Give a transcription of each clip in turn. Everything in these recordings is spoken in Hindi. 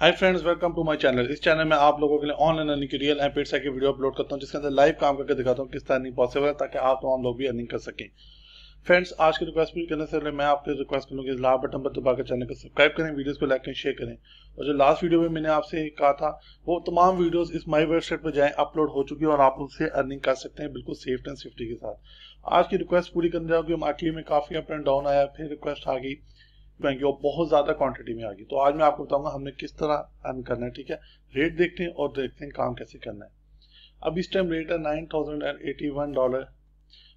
hi friends welcome to my channel इस चैनल में आप लोगों के लिए ऑनलाइन अर्निंग की रियल एंड की वीडियो अपलोड करता हूं जिसके अंदर लाइव काम करके दिखाता हूँ किस तरह अर्निंग पॉसिबल है ताकि आप तमाम लोग भी अर्निंग कर सकें फ्रेंड्स आज की रिक्वेस्ट भी करने से पहले मैं आपसे रिक्वेस्ट करूँगी इस लाल बटन पर दबा कर चैनल को सब्सक्राइब करें वीडियोज़ को लाइक करें शेयर करें और जो लास्ट वीडियो में मैंने आपसे कहा था वो तमाम वीडियोज़ इस माई वेबसाइट पर जाएँ अपलोड हो चुकी है और आप उससे अर्निंग कर सकते हैं बिल्कुल सेफ एंड सेफ्टी के साथ आज की रिक्वेस्ट पूरी करने जाओगे मार्केट में काफ़ी अप एंड डाउन आया फिर रिक्वेस्ट आ गई पाएंगे और बहुत ज़्यादा क्वांटिटी में आ गई तो आज मैं आपको बताऊंगा हमने किस तरह अर्न करना है ठीक है रेट देखते हैं और देखते हैं काम कैसे करना है अब इस टाइम रेट है nine thousand and eighty one dollar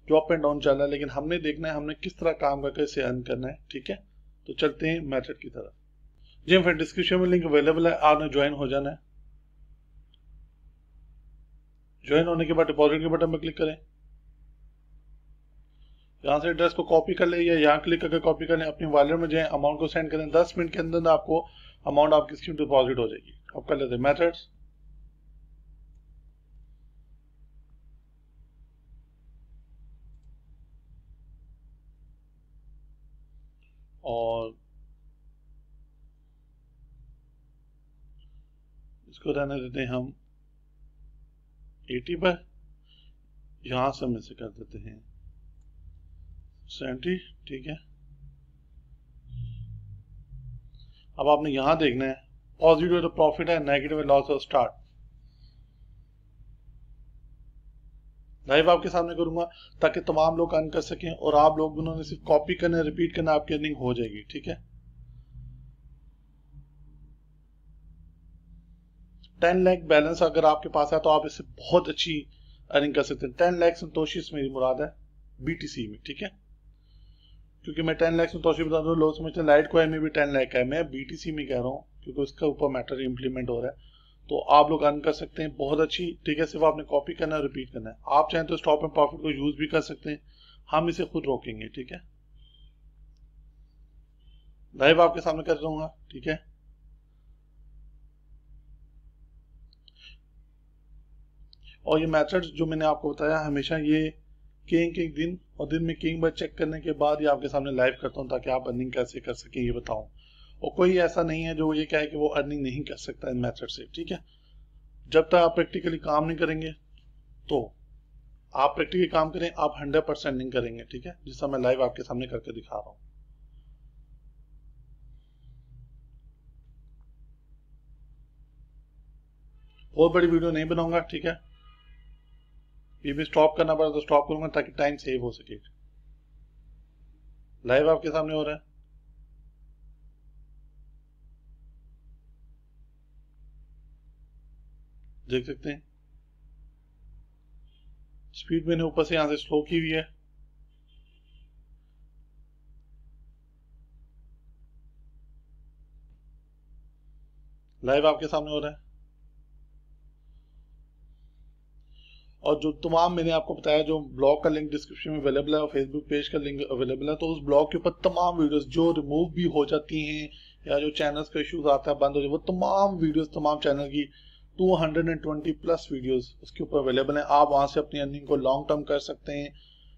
जो अप एंड डाउन चल रहा है लेकिन हमने देखना है हमने किस तरह काम करके इसे अर्न करना है ठीक है तो चलते हैं मैथड की तरफ जी फ्रेंड डिस्क्रिप्शन में लिंक अवेलेबल है आपने ज्वाइन हो जाना है ज्वाइन होने के बाद डिपॉजिट के बटन पर क्लिक करें यहाँ से एड्रेस को कॉपी कर लें या यहाँ क्लिक करके कॉपी कर लें अपनी वॉलेट में जाए अमाउंट को सेंड करें दस मिनट के अंदर आपको अमाउंट आपकी स्क्रीन डिपॉजिट हो जाएगी अब कर लेते हैं मेथड्स और इसको रहने देते हैं हम 80 पर यहां से हम इसे कर देते हैं सेवेंटी ठीक है अब आपने यहां देखना है पॉजिटिव है तो प्रॉफिट है नेगेटिव है लॉस ऑफ स्टार्ट लाइव आपके सामने करूंगा ताकि तमाम लोग अर्न कर सकें और आप लोग उन्होंने सिर्फ कॉपी करना रिपीट करना आपकी अर्निंग हो जाएगी ठीक है टेन लैख बैलेंस अगर आपके पास है तो आप इससे बहुत अच्छी अर्निंग कर सकते हैं टेन लैख संतोषी मेरी मुराद है बीटीसी में ठीक है क्योंकि मैं टेन लैक्स में तो बता दूँ लोग समझते हैं लाइट कोई में भी टेन लैक है मैं बीटीसी में कह रहा हूँ क्योंकि उसका ऊपर मैटर इम्प्लीमेंट हो रहा है तो आप लोग अर्न कर सकते हैं बहुत अच्छी ठीक है सिर्फ आपने कॉपी करना है रिपीट करना है आप चाहें तो स्टॉप एंड प्रॉफिट को यूज भी कर सकते हैं हम इसे खुद रोकेंगे ठीक है लाइव आपके सामने कर दूंगा ठीक है और ये मेथड जो मैंने आपको बताया हमेशा ये किंग किंग दिन और दिन में किंग बार चेक करने के बाद ही आपके सामने लाइव करता हूँ ताकि आप अर्निंग कैसे कर सकें ये बताऊँ और कोई ऐसा नहीं है जो ये कहे कि वो अर्निंग नहीं कर सकता इन मेथड से ठीक है जब तक आप प्रैक्टिकली काम नहीं करेंगे तो आप प्रैक्टिकली काम करें आप हंड्रेड परसेंट नहीं करेंगे ठीक है जिसका मैं लाइव आपके सामने करके दिखा रहा हूँ बहुत बड़ी वीडियो नहीं बनाऊंगा ठीक है ये भी स्टॉप करना पड़ा तो स्टॉप करूंगा ताकि टाइम सेव हो सके लाइव आपके सामने हो रहा है देख सकते हैं स्पीड मैंने ऊपर से यहां से स्लो की हुई है लाइव आपके सामने हो रहा है और जो तमाम मैंने आपको बताया जो ब्लॉग का लिंक डिस्क्रिप्शन में अवेलेबल है और फेसबुक पेज का लिंक अवेलेबल है तो उस ब्लॉग के ऊपर तमाम वीडियोस जो रिमूव भी हो जाती हैं या जो चैनल्स का इशूज आता है बंद हो जाए वो तमाम वीडियोस तमाम चैनल की 220 प्लस वीडियोस उसके ऊपर अवेलेबल हैं आप वहाँ से अपनी अर्निंग को लॉन्ग टर्म कर सकते हैं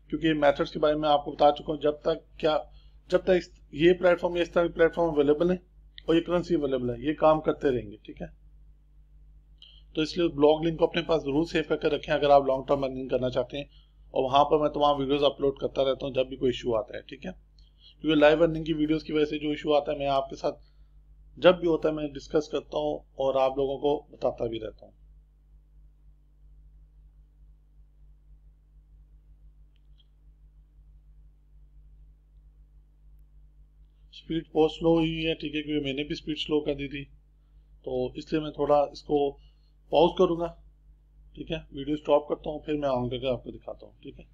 क्योंकि मैथड्स के बारे में आपको बता चुका हूँ जब तक क्या जब तक ये प्लेटफॉर्म या इस तरह के प्लेटफॉर्म अवेलेबल है और ये करेंसी अवेलेबल है ये काम करते रहेंगे ठीक है तो इसलिए ब्लॉग लिंक को अपने पास जरूर सेव करके रखें अगर आप लॉन्ग टर्म अर्निंग करना चाहते हैं और वहां पर मैं तमाम वीडियोस अपलोड करता रहता हूं जब भी कोई इशू आता है ठीक है क्योंकि लाइव अर्निंग की वीडियोस की वजह से जो इशू आता है मैं आपके साथ जब भी होता है मैं डिस्कस करता हूँ और आप लोगों को बताता भी रहता हूँ स्पीड बहुत स्लो हुई है ठीक है क्योंकि मैंने भी स्पीड स्लो कर दी थी तो इसलिए मैं थोड़ा इसको पॉज करूंगा ठीक है वीडियो स्टॉप करता हूँ फिर मैं ऑन करके आपको दिखाता हूँ ठीक है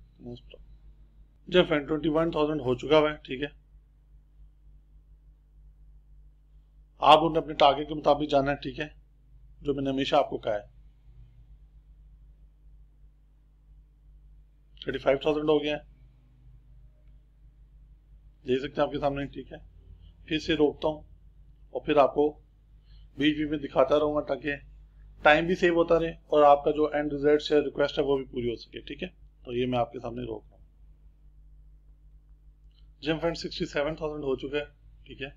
जब फ्रेंड ट्वेंटी वन थाउजेंड हो चुका हुआ है ठीक है आप उन्हें अपने टारगेट के मुताबिक जाना है ठीक है जो मैंने हमेशा आपको कहा है थर्टी फाइव थाउजेंड हो गया है देख सकते हैं आपके सामने ठीक है फिर से रोकता हूँ और फिर आपको बीच बीच में दिखाता रहूंगा ताकि टाइम भी सेव होता रहे और आपका जो एंड रिजल्ट या रिक्वेस्ट है वो भी पूरी हो सके ठीक है तो ये मैं आपके सामने रोक रहा हूँ जिम फ्रेंड सिक्सटी सेवन थाउजेंड हो चुका है ठीक है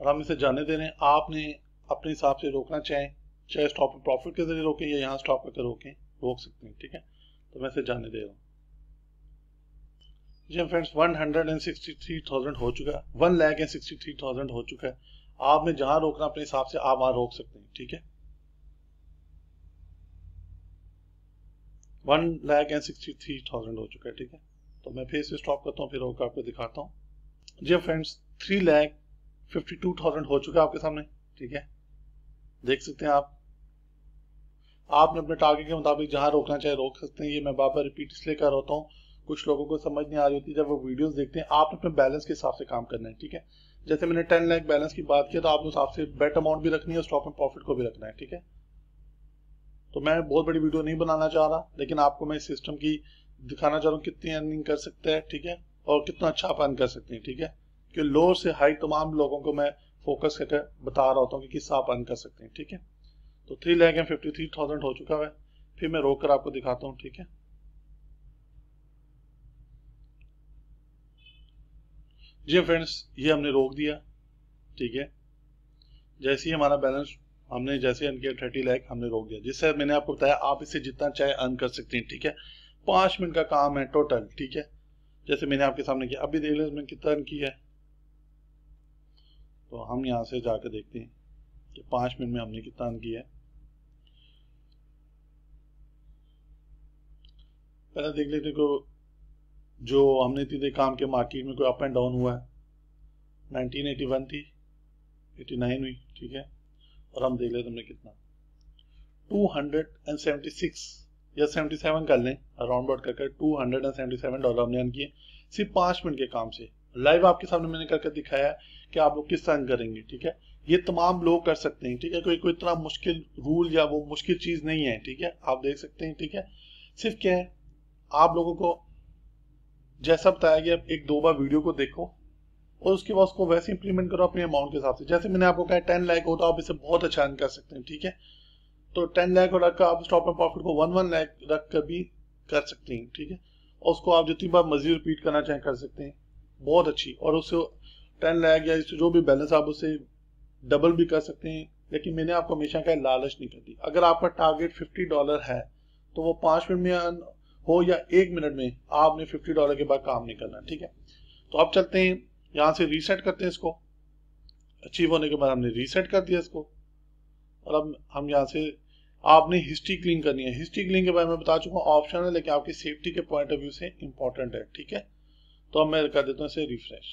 और हम इसे जाने दे रहे हैं आपने अपने हिसाब से रोकना चाहें चाहे स्टॉप पर प्रॉफिट के जरिए रोकें या यहाँ स्टॉप करके रोकें रोक सकते हैं ठीक है तो मैं इसे जाने दे रहा हूँ जी friends one hundred and sixty three thousand हो चुका है one lakh and sixty three thousand हो चुका है आपने जहाँ रोकना अपने हिसाब से आप वहाँ रोक सकते हैं ठीक है one lakh and sixty three thousand हो चुका है ठीक है तो मैं फिर से स्टॉप करता हूँ फिर होकर आपको दिखाता हूँ जी friends three lakh fifty two thousand हो चुका है आपके सामने ठीक है देख सकते हैं आप आपने अपने टारगेट के मुताबिक जहाँ रोकना चाहे रोक सकते हैं ये मैं बार बार रिपीट इसलिए कर रहा हूँ कुछ लोगों को समझ नहीं आ रही होती जब वो वीडियोस देखते हैं आपने अपने बैलेंस के हिसाब से काम करना है ठीक है जैसे मैंने टेन लाख बैलेंस की बात की तो आपने हिसाब से बेट अमाउंट भी रखनी है और स्टॉक में प्रॉफिट को भी रखना है ठीक है तो मैं बहुत बड़ी वीडियो नहीं बनाना चाह रहा लेकिन आपको मैं सिस्टम की दिखाना चाह रहा हूँ कितनी अर्निंग कर सकते हैं ठीक है और कितना अच्छा आप अर्न कर सकते हैं ठीक है क्योंकि लोअर से हाई तमाम लोगों को मैं फोकस करके बता रहा होता हूँ कि किससे आप अर्न कर सकते हैं ठीक है तो three lakh and fifty three thousand हो चुका है फिर मैं रोक कर आपको दिखाता हूँ ठीक है जी फ्रेंड्स ये हमने रोक दिया ठीक है जैसे ही हमारा बैलेंस हमने जैसे अर्न किया थर्टी लैख हमने रोक दिया जिससे मैंने आपको बताया आप इसे जितना चाहे अर्न कर सकते हैं ठीक है पांच मिनट का काम है टोटल ठीक है जैसे मैंने आपके सामने किया अभी देख लें कितना अर्न किया है तो हम यहां से जाकर देखते हैं कि पांच मिनट में हमने कितना अर्न किया है पहले देख लेते को जो हमने इतने काम के मार्केट में कोई अप एंड डाउन हुआ है 1981 थी 89 हुई ठीक है और हम देख लेते हमने कितना 276 या 77 कर लें राउंड बॉट करके 277 डॉलर हमने अर्न किए सिर्फ पांच मिनट के काम से लाइव आपके सामने मैंने करके दिखाया है कि आप लोग किस तरह करेंगे ठीक है ये तमाम लोग कर सकते हैं ठीक है कोई कोई इतना मुश्किल रूल या वो मुश्किल चीज़ नहीं है ठीक है आप देख सकते हैं ठीक है सिर्फ क्या है आप लोगों को जैसा बताया गया एक दो बार वीडियो को देखो और उसके बाद उसको वैसे इंप्लीमेंट करो अपने अमाउंट के हिसाब से जैसे मैंने आपको कहा टेन लाख हो तो आप इसे बहुत अच्छा अर्न कर सकते हैं ठीक है तो टेन लाख और रखकर आप स्टॉप एंड प्रॉफिट को वन वन लाख रख कर भी कर सकते हैं ठीक है और उसको आप जितनी बार मजीद रिपीट करना चाहें कर सकते हैं बहुत अच्छी और उससे टेन लाख या इससे जो भी बैलेंस आप उससे डबल भी कर सकते हैं लेकिन मैंने आपको हमेशा कहा लालच नहीं करती अगर आपका टारगेट फिफ्टी डॉलर है तो वो पाँच मिनट में हो या एक मिनट में आपने फिफ्टी डॉलर के बाद काम नहीं करना ठीक है तो आप चलते हैं यहाँ से रीसेट करते हैं इसको अचीव होने के बाद हमने रीसेट कर दिया इसको और अब हम यहाँ से आपने हिस्ट्री क्लीन करनी है हिस्ट्री क्लीन के बारे में बता चुका हूँ ऑप्शन है लेकिन आपकी सेफ्टी के पॉइंट ऑफ व्यू से इंपॉर्टेंट है ठीक है तो अब मैं कर देता हूँ इसे रिफ्रेश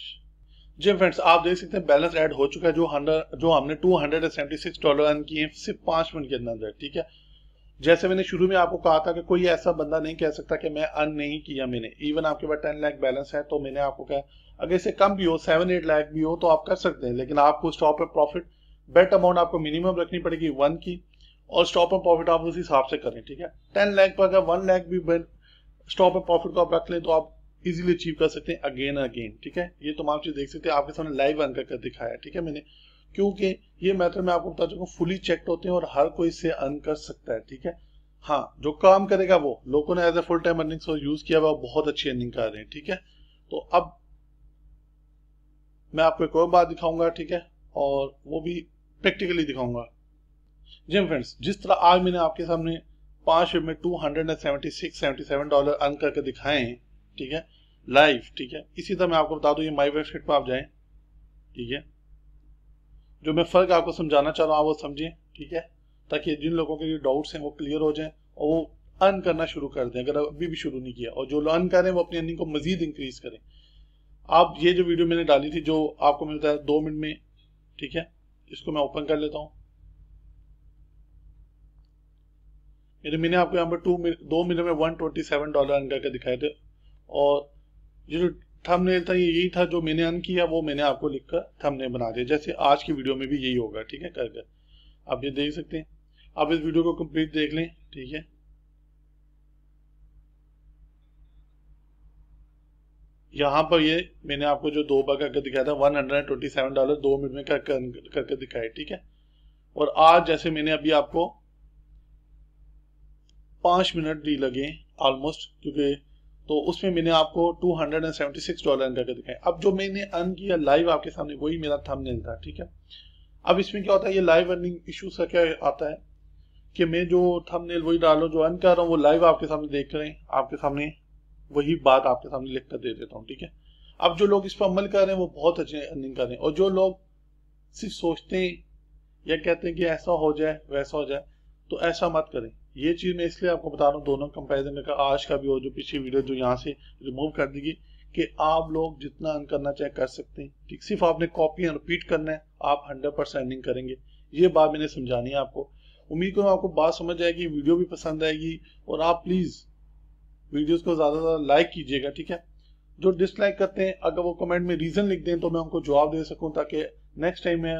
जी फ्रेंड्स आप देख सकते हैं बैलेंस ऐड हो चुका है जो हंड्रेड जो हमने two hundred and seventy six dollar earn किए सिर्फ पांच मिनट के अंदर ठीक है जैसे मैंने शुरू में आपको कहा था कि कोई ऐसा बंदा नहीं कह सकता कि मैं अर्न नहीं किया मैंने इवन आपके पास टेन लाख बैलेंस है तो मैंने आपको कहा अगर इसे कम भी हो सेवन एट लाख भी हो तो आप कर सकते हैं लेकिन आपको स्टॉप पर प्रॉफिट बेट अमाउंट आपको मिनिमम रखनी पड़ेगी वन की और स्टॉप एंड प्रॉफिट आप उस हिसाब से करें ठीक है टेन लाख पर अगर वन लाख भी स्टॉप एंड प्रॉफिट को आप रख लें तो आप इजीली अचीव कर सकते हैं अगेन अगेन ठीक है ये तमाम चीज देख सकते हैं आपके सामने लाइव अंक कर दिखाया ठीक है मैंने क्योंकि ये मेथड मैं आपको बता चुका हूँ फुली चेक होते हैं और हर कोई इसे अर्न कर सकता है ठीक है हाँ जो काम करेगा वो लोगों ने as a full time earning use किया हुआ बहुत अच्छी अर्निंग कर रहे हैं ठीक है तो अब मैं आपको एक और बात दिखाऊंगा ठीक है और वो भी प्रैक्टिकली दिखाऊंगा जिम फ्रेंड्स जिस तरह आज मैंने आपके सामने पांच में two hundred and seventy six seventy seven dollar earn करके दिखाए हैं ठीक है लाइव ठीक है इसी तरह मैं आपको बता दू ये माई वेबसाइट पर आप जाए ठीक है जो मैं फ़र्क आपको समझाना चाह रहा हूँ वो समझिए ठीक है ताकि जिन लोगों के डाउट्स हैं वो क्लियर हो जाए और वो अर्न करना शुरू कर दें अगर अभी भी शुरू नहीं किया और जो अर्न करें वो अपनी अर्निंग को मजीद इंक्रीज करें आप ये जो वीडियो मैंने डाली थी जो आपको मैंने बताया दो मिनट में ठीक है इसको मैं ओपन कर लेता हूँ मेरे मैंने आपको यहाँ पर टू दो मिनट में one twenty seven dollar earn करके दिखाए थे और ये जो थंबनेल था ये यही था जो मैंने अन किया वो मैंने आपको लिख कर थंबनेल बना दिया जैसे आज की वीडियो में भी यही होगा ठीक है कर कर आप ये देख सकते हैं आप इस वीडियो को कंप्लीट देख लें ठीक है यहाँ पर ये मैंने आपको जो दो बार करके दिखाया था one hundred twenty seven dollar दो मिनट में करके कर, कर दिखाया ठीक है और आज जैसे मैंने अभी आपको पांच मिनट भी लगे ऑलमोस्ट क्योंकि तो उसमें मैंने आपको 276 डॉलर एंड करके दिखाया अब जो मैंने अर्न किया लाइव आपके सामने वही मेरा थंबनेल था ठीक है अब इसमें क्या होता है ये लाइव अर्निंग इशू का क्या आता है कि मैं जो थंबनेल वही डाल जो अर्न कर रहा हूँ वो लाइव आपके सामने देख रहे हैं आपके सामने वही बात आपके सामने लिख कर दे देता हूँ ठीक है अब जो लोग इस पर अमल कर रहे हैं वो बहुत अच्छे अर्निंग कर रहे हैं और जो लोग सिर्फ सोचते हैं या कहते हैं कि ऐसा हो जाए वैसा हो जाए तो ऐसा मत करें ये चीज़ मैं इसलिए आपको बता रहा हूँ दोनों कंपेरिजन का आज का भी और जो पिछली वीडियो जो यहाँ से रिमूव कर दी गई कि आप लोग जितना अर्न करना चाहे कर सकते हैं ठीक सिर्फ आपने कॉपी एंड रिपीट करना है आप हंड्रेड परसेंट अर्निंग करेंगे ये बात मैंने समझानी है आपको उम्मीद करूँ आपको बात समझ आएगी वीडियो भी पसंद आएगी और आप प्लीज़ वीडियोज़ को ज़्यादा से ज़्यादा लाइक कीजिएगा ठीक है जो डिसलाइक करते हैं अगर वो कमेंट में रीज़न लिख दें तो मैं उनको जवाब दे सकूँ ताकि नेक्स्ट टाइम में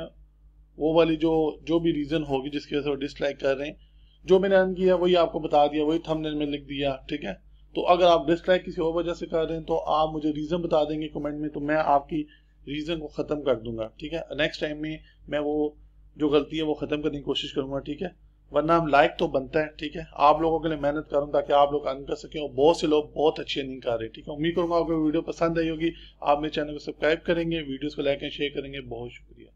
वो वाली जो जो भी रीज़न होगी जिसकी वजह से वो डिसलाइक कर रहे हैं जो मैंने अर्न किया वही आपको बता दिया वही थंबनेल में लिख दिया ठीक है तो अगर आप डिस्ट्रैक किसी और वजह से कर रहे हैं तो आप मुझे रीज़न बता देंगे कमेंट में तो मैं आपकी रीज़न को ख़त्म कर दूंगा ठीक है नेक्स्ट टाइम में मैं वो जो गलती है वो ख़त्म करने की कोशिश करूंगा ठीक है वरना हम लाइक तो बनता है ठीक है आप लोगों के लिए मेहनत करूँ ताकि आप लोग अर्न कर सकें और बहुत से लोग बहुत अच्छे अर्निंग कर रहे हैं ठीक है उम्मीद करूँगा आपको वीडियो पसंद आई होगी आप मेरे चैनल को सब्सक्राइब करेंगे वीडियोज़ को लाइक एंड शेयर करेंगे बहुत शुक्रिया